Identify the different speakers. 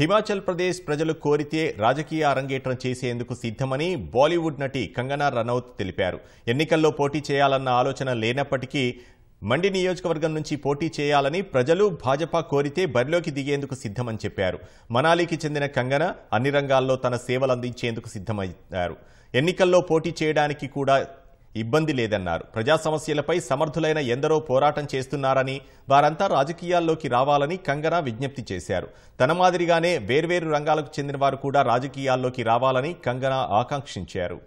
Speaker 1: హిమాచల్ ప్రదేశ్ ప్రజలు కోరితే రాజకీయ అరంగేట్రం చేసేందుకు సిద్ధమని బాలీవుడ్ నటి కంగనా రనౌత్ తెలిపారు ఎన్నికల్లో పోటీ చేయాలన్న ఆలోచన లేనప్పటికీ మండి నియోజకవర్గం నుంచి పోటీ చేయాలని ప్రజలు భాజపా కోరితే బరిలోకి దిగేందుకు సిద్ధమని చెప్పారు మనాలికి చెందిన కంగన అన్ని రంగాల్లో తన సేవలు అందించేందుకు సిద్ధమయ్యారు ఎన్నికల్లో పోటీ చేయడానికి కూడా ఇబ్బంది లేదన్నారు ప్రజా సమస్యలపై సమర్థులైన ఎందరో పోరాటం చేస్తున్నారని వారంతా రాజకీయాల్లోకి రావాలని కంగనా విజ్ఞప్తి చేశారు తన మాదిరిగానే వేర్వేరు రంగాలకు చెందిన వారు కూడా రాజకీయాల్లోకి రావాలని కంగనా ఆకాంక్షించారు